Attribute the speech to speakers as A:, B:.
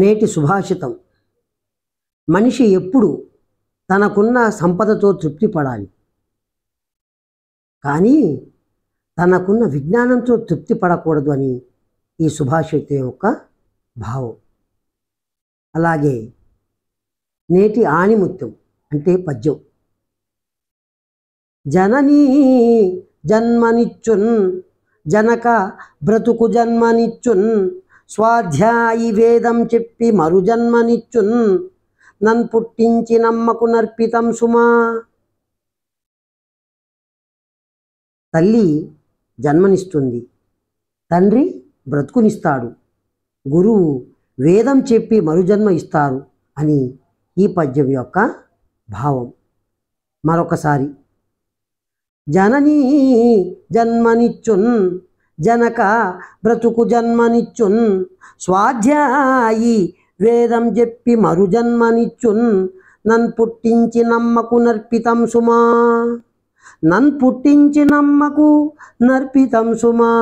A: నేటి సుభాషితం మనిషి ఎప్పుడు తనకున్న సంపదతో తృప్తి పడాలి కానీ తనకున్న విజ్ఞానంతో తృప్తి పడకూడదు అని ఈ సుభాషితం యొక్క భావం అలాగే నేటి ఆణిముత్యం అంటే పద్యం జననీ జన్మనిచ్చున్ జనక బ్రతుకు జన్మనిచ్చున్ స్వాధ్యాయి వేదం చెప్పి మరుజన్మనిచ్చున్ నన్ పుట్టించి నమ్మకు నర్పితం సుమా తల్లి జన్మనిస్తుంది తండ్రి బ్రతుకునిస్తాడు గురువు వేదం చెప్పి మరుజన్మ ఇస్తారు అని ఈ పద్యం యొక్క భావం మరొకసారి జననీ జన్మనిచ్చున్ జనక బ్రతుకు జన్మనిచ్చున్ స్వాధ్యాయి వేదం చెప్పి మరు జన్మనిచ్చున్ నన్ పుట్టించి నమ్మకు నర్పితం సుమా నన్ పుట్టించి నమ్మకు నర్పితం సుమా